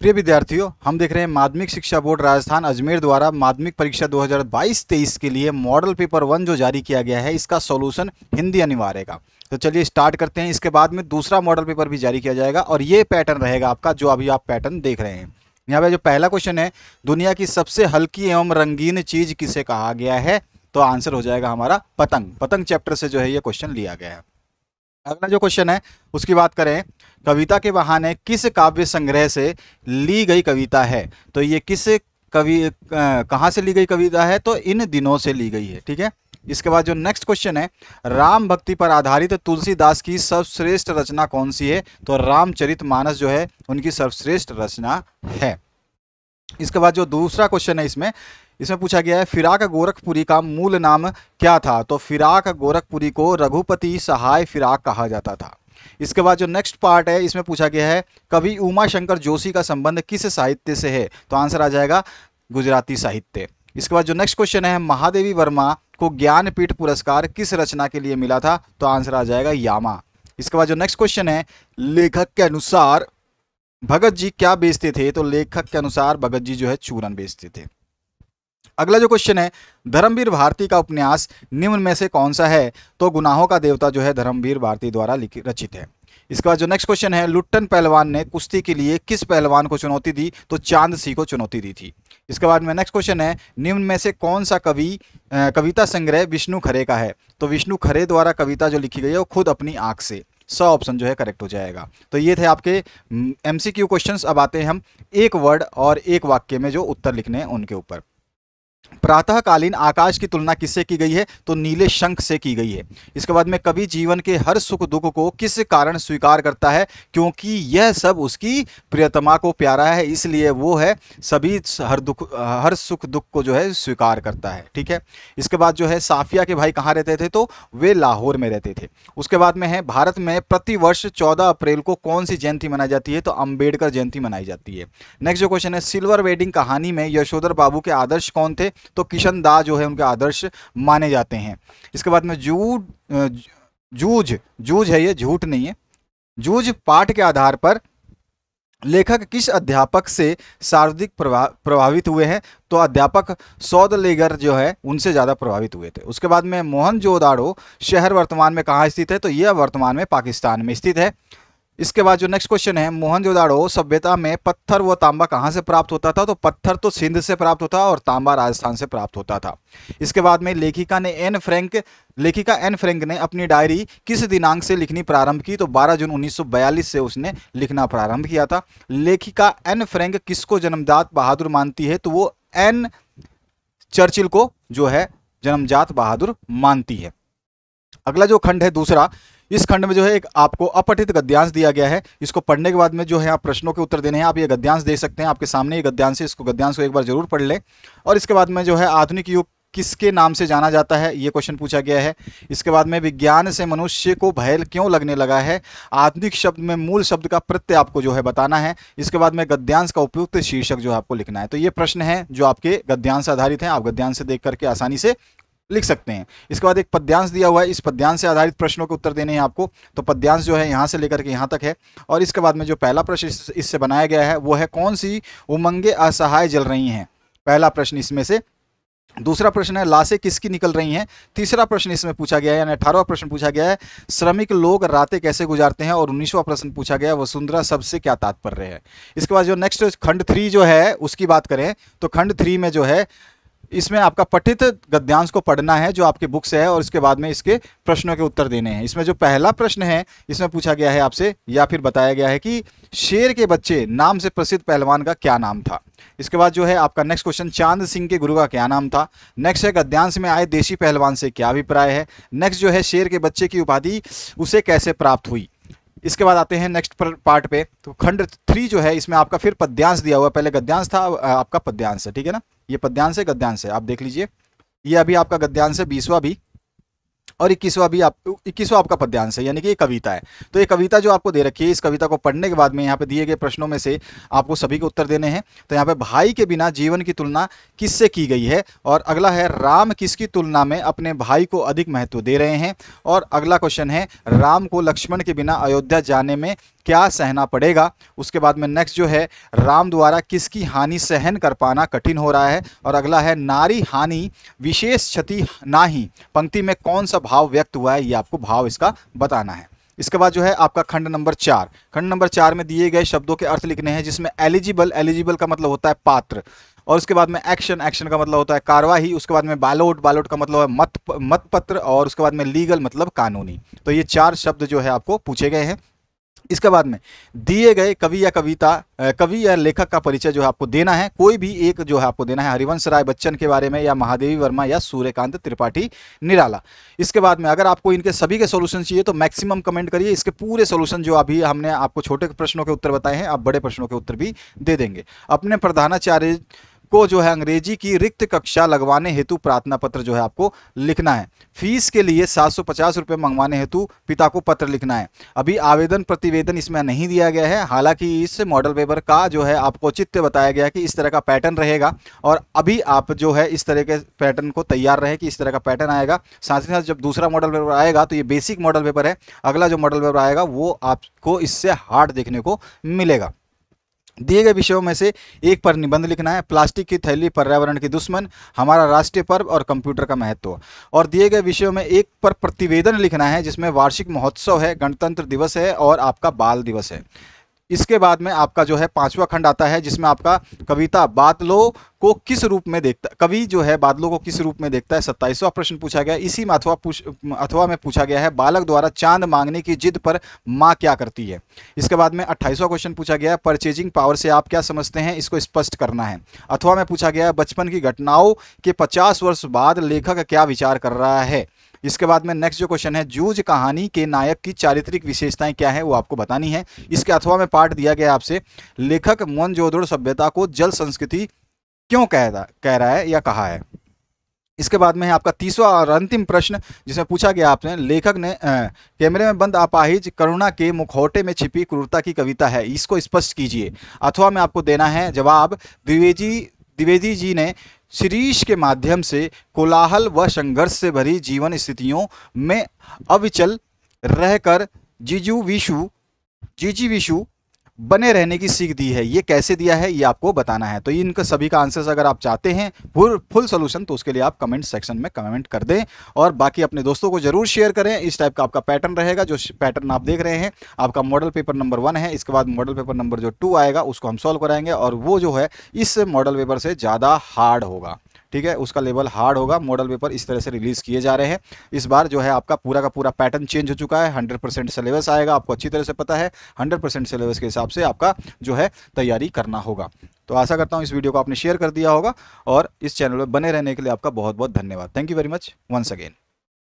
प्रिय विद्यार्थियों हम देख रहे हैं माध्यमिक शिक्षा बोर्ड राजस्थान अजमेर द्वारा माध्यमिक परीक्षा 2022-23 के लिए मॉडल पेपर वन जो जारी किया गया है इसका सॉल्यूशन हिंदी अनिवार्य का तो चलिए स्टार्ट करते हैं इसके बाद में दूसरा मॉडल पेपर भी जारी किया जाएगा और ये पैटर्न रहेगा आपका जो अभी आप पैटर्न देख रहे हैं यहाँ पर जो पहला क्वेश्चन है दुनिया की सबसे हल्की एवं रंगीन चीज किसे कहा गया है तो आंसर हो जाएगा हमारा पतंग पतंग चैप्टर से जो है ये क्वेश्चन लिया गया है अगला जो क्वेश्चन है उसकी बात करें कविता के बहाने किस काव्य संग्रह से ली गई कविता है तो ये किस कवि कहाँ से ली गई कविता है तो इन दिनों से ली गई है ठीक है इसके बाद जो नेक्स्ट क्वेश्चन है राम भक्ति पर आधारित तो तुलसीदास की सर्वश्रेष्ठ रचना कौन सी है तो रामचरित मानस जो है उनकी सर्वश्रेष्ठ रचना है इसके बाद जो दूसरा क्वेश्चन है इसमें इसमें पूछा गया है फिराक गोरखपुरी का मूल नाम क्या था तो फिराक गोरखपुरी को रघुपति सहाय फिराक कहा जाता था इसके बाद जो नेक्स्ट पार्ट है इसमें पूछा गया है कवि उमा शंकर जोशी का संबंध किस साहित्य से है तो आंसर आ जाएगा गुजराती साहित्य इसके बाद जो नेक्स्ट क्वेश्चन है महादेवी वर्मा को ज्ञानपीठ पुरस्कार किस रचना के लिए मिला था तो आंसर आ जाएगा यामा इसके बाद जो नेक्स्ट क्वेश्चन है लेखक के अनुसार भगत जी क्या बेचते थे तो लेखक के अनुसार भगत जी जो है चूरन बेचते थे अगला जो क्वेश्चन है धर्मवीर भारती का उपन्यास निम्न में से कौन सा है तो गुनाहों का देवता जो है धर्मवीर भारती द्वारा रचित है इसके बाद जो नेक्स्ट क्वेश्चन है लुट्टन पहलवान ने कुश्ती के लिए किस पहलवान को चुनौती दी तो चांद सिंह को चुनौती दी थी इसके बाद में नेक्स्ट क्वेश्चन है निम्न में से कौन सा कवि कविता संग्रह विष्णु खरे का है तो विष्णु खरे द्वारा कविता जो लिखी गई है वो खुद अपनी आंख से सौ ऑप्शन जो है करेक्ट हो जाएगा तो ये थे आपके एम सी क्वेश्चन अब आते हैं हम एक वर्ड और एक वाक्य में जो उत्तर लिखने हैं उनके ऊपर प्रातःकालीन आकाश की तुलना किससे की गई है तो नीले शंख से की गई है इसके बाद में कवि जीवन के हर सुख दुख को किस कारण स्वीकार करता है क्योंकि यह सब उसकी प्रियतमा को प्यारा है इसलिए वो है सभी हर दुख हर सुख दुख को जो है स्वीकार करता है ठीक है इसके बाद जो है साफिया के भाई कहाँ रहते थे तो वे लाहौर में रहते थे उसके बाद में है भारत में प्रतिवर्ष चौदह अप्रैल को कौन सी जयंती मनाई जाती है तो अम्बेडकर जयंती मनाई जाती है नेक्स्ट जो क्वेश्चन है सिल्वर वेडिंग कहानी में यशोधर बाबू के आदर्श कौन थे तो किशन दा जो है उनके आदर्श माने जाते हैं इसके बाद में जूड जूझ जूझ है ये झूठ नहीं है जूझ पाठ के आधार पर लेखक किस अध्यापक से सार्वधिक प्रभा प्रभावित हुए हैं तो अध्यापक सौदलेगर जो है उनसे ज़्यादा प्रभावित हुए थे उसके बाद में मोहन जोदाड़ो शहर वर्तमान में कहाँ स्थित है तो यह वर्तमान में पाकिस्तान में स्थित है इसके बाद जो नेक्स्ट क्वेश्चन है जोदाड़ो सभ्यता में पत्थर व तांबा कहाँ से प्राप्त होता था तो पत्थर तो सिंध से प्राप्त होता और तांबा राजस्थान से प्राप्त होता था इसके बाद में लेखिका ने एन फ्रैंक लेखिका एन फ्रैंक ने अपनी डायरी किस दिनांक से लिखनी प्रारंभ की तो 12 जून 1942 से उसने लिखना प्रारंभ किया था लेखिका एन फ्रेंक किसको जन्मदात बहादुर मानती है तो वो एन चर्चिल को जो है जन्मजात बहादुर मानती है अगला जो खंड है दूसरा इस खंड में जो है एक आपको अपठित गद्यांश दिया गया है इसको पढ़ने के बाद में जो है आप प्रश्नों के उत्तर देने हैं आप ये गद्यांश दे सकते हैं आपके सामने ये गद्यांश है इसको गद्यांश को एक बार जरूर पढ़ लें और इसके बाद में जो है आधुनिक युग किसके नाम से जाना जाता है ये क्वेश्चन पूछा गया है इसके बाद में विज्ञान से मनुष्य को भय क्यों लगने लगा है आधुनिक शब्द में मूल शब्द का प्रत्यय आपको जो है बताना है इसके बाद में गद्यांश का उपयुक्त शीर्षक जो है आपको लिखना है तो ये प्रश्न है जो आपके गद्यांश आधारित हैं आप गद्यांश से देख करके आसानी से लिख सकते हैं इसके बाद एक पद्यांश दिया हुआ है इस पद्यांश से आधारित प्रश्नों के उत्तर देने हैं आपको तो पद्यांश जो है यहाँ से लेकर के यहाँ तक है और इसके बाद में जो पहला प्रश्न इससे बनाया गया है वो है कौन सी उमंगे असहाय जल रही हैं पहला प्रश्न इसमें से दूसरा प्रश्न है लाशें किसकी निकल रही हैं तीसरा प्रश्न इसमें पूछा गया है यानी अठारहवा प्रश्न पूछा गया है श्रमिक लोग रातें कैसे गुजारते हैं और उन्नीसवा प्रश्न पूछा गया है वसुंधरा सबसे क्या तात्पर्य है इसके बाद जो नेक्स्ट खंड थ्री जो है उसकी बात करें तो खंड थ्री में जो है इसमें आपका पठित गद्यांश को पढ़ना है जो आपके बुक से है और इसके बाद में इसके प्रश्नों के उत्तर देने हैं इसमें जो पहला प्रश्न है इसमें पूछा गया है आपसे या फिर बताया गया है कि शेर के बच्चे नाम से प्रसिद्ध पहलवान का क्या नाम था इसके बाद जो है आपका नेक्स्ट क्वेश्चन चांद सिंह के गुरु का क्या नाम था नेक्स्ट है गद्यांश में आए देशी पहलवान से क्या अभिप्राय है नेक्स्ट जो है शेर के बच्चे की उपाधि उसे कैसे प्राप्त हुई इसके बाद आते हैं नेक्स्ट पार्ट पे तो खंड थ्री जो है इसमें आपका फिर पद्यांश दिया हुआ पहले गद्यांश था आपका पद्यांश है ठीक है ना ये पद्यांश है गद्यांश है आप देख लीजिए ये अभी आपका गद्यांश है बीसवा भी और इक्कीसवा भी आप इक्कीसवा आपका पद्यांश है यानी कि ये कविता है तो ये कविता जो आपको दे रखी है इस कविता को पढ़ने के बाद में यहाँ पे दिए गए प्रश्नों में से आपको सभी के उत्तर देने हैं तो यहाँ पे भाई के बिना जीवन की तुलना किससे की गई है और अगला है राम किसकी तुलना में अपने भाई को अधिक महत्व दे रहे हैं और अगला क्वेश्चन है राम को लक्ष्मण के बिना अयोध्या जाने में क्या सहना पड़ेगा उसके बाद में नेक्स्ट जो है राम द्वारा किसकी हानि सहन कर पाना कठिन हो रहा है और अगला है नारी हानि विशेष क्षति ना ही पंक्ति में कौन सा भाव व्यक्त हुआ है ये आपको भाव इसका बताना है इसके बाद जो है आपका खंड नंबर चार खंड नंबर चार में दिए गए शब्दों के अर्थ लिखने हैं जिसमें एलिजिबल एलिजिबल का मतलब होता है पात्र और उसके बाद में एक्शन एक्शन का मतलब होता है कार्यवाही उसके बाद में बालोट बालोट का मतलब है मत मतपत्र और उसके बाद में लीगल मतलब कानूनी तो ये चार शब्द जो है आपको पूछे गए हैं इसके बाद में दिए गए कवि या कविता कवि या लेखक का परिचय जो है आपको देना है कोई भी एक जो है आपको देना है हरिवंश राय बच्चन के बारे में या महादेवी वर्मा या सूर्यकांत त्रिपाठी निराला इसके बाद में अगर आपको इनके सभी के सोल्यूशन चाहिए तो मैक्सिमम कमेंट करिए इसके पूरे सोल्यूशन जो अभी हमने आपको छोटे प्रश्नों के उत्तर बताए हैं आप बड़े प्रश्नों के उत्तर भी दे देंगे अपने प्रधानाचार्य को जो है अंग्रेजी की रिक्त कक्षा लगवाने हेतु प्रार्थना पत्र जो है आपको लिखना है फीस के लिए सात सौ पचास रुपये मंगवाने हेतु पिता को पत्र लिखना है अभी आवेदन प्रतिवेदन इसमें नहीं दिया गया है हालांकि इस मॉडल पेपर का जो है आपको चित्त बताया गया कि इस तरह का पैटर्न रहेगा और अभी आप जो है इस तरह के पैटर्न को तैयार रहे कि इस तरह का पैटर्न आएगा साथ ही साथ जब दूसरा मॉडल पेपर आएगा तो ये बेसिक मॉडल पेपर है अगला जो मॉडल पेपर आएगा वो आपको इससे हार्ड देखने को मिलेगा दिए गए विषयों में से एक पर निबंध लिखना है प्लास्टिक की थैली पर्यावरण की दुश्मन हमारा राष्ट्रीय पर्व और कंप्यूटर का महत्व और दिए गए विषयों में एक पर प्रतिवेदन लिखना है जिसमें वार्षिक महोत्सव है गणतंत्र दिवस है और आपका बाल दिवस है इसके बाद में आपका जो है पांचवा खंड आता है जिसमें आपका कविता बादलों को किस रूप में देखता कवि जो है बादलों को किस रूप में देखता है सत्ताईसवा प्रश्न पूछा गया इसी में अथवा अथवा में पूछा गया है बालक द्वारा चांद मांगने की जिद पर माँ क्या करती है इसके बाद में अट्ठाईसवा क्वेश्चन पूछा गया है परचेजिंग पावर से आप क्या समझते हैं इसको स्पष्ट करना है अथवा में पूछा गया है बचपन की घटनाओं के पचास वर्ष बाद लेखक क्या विचार कर रहा है इसके बाद में नेक्स्ट जो क्वेश्चन है जूझ कहानी के नायक की चारित्रिक विशेषताएं क्या है वो आपको बतानी है इसके अथवा में पाठ दिया गया आपसे लेखक मोनजोदड़ो सभ्यता को जल संस्कृति क्यों कह रहा कह रहा है या कहा है इसके बाद में है आपका तीसवा और अंतिम प्रश्न जिसमें पूछा गया आपने लेखक ने कैमरे में बंद अपाहिज करुणा के मुखौटे में छिपी क्रूरता की कविता है इसको स्पष्ट कीजिए अथवा में आपको देना है जवाब द्विवेजी द्विवेदी जी ने शीरीष के माध्यम से कोलाहल व संघर्ष से भरी जीवन स्थितियों में अविचल रहकर जीजू विशु जीजी विशु बने रहने की सीख दी है ये कैसे दिया है ये आपको बताना है तो इनके इनका सभी का आंसर्स अगर आप चाहते हैं फुल फुल सोल्यूशन तो उसके लिए आप कमेंट सेक्शन में कमेंट कर दें और बाकी अपने दोस्तों को जरूर शेयर करें इस टाइप का आपका पैटर्न रहेगा जो पैटर्न आप देख रहे हैं आपका मॉडल पेपर नंबर वन है इसके बाद मॉडल पेपर नंबर जो टू आएगा उसको हम सॉल्व कराएंगे और वो जो है इस मॉडल पेपर से ज़्यादा हार्ड होगा ठीक है उसका लेवल हार्ड होगा मॉडल पेपर इस तरह से रिलीज़ किए जा रहे हैं इस बार जो है आपका पूरा का पूरा पैटर्न चेंज हो चुका है हंड्रेड सिलेबस आएगा आपको अच्छी तरह से पता है हंड्रेड सिलेबस के हिसाब से आपका जो है तैयारी करना होगा तो आशा करता हूँ इस वीडियो को आपने शेयर कर दिया होगा और इस चैनल पर बने रहने के लिए आपका बहुत बहुत धन्यवाद thank you very much once again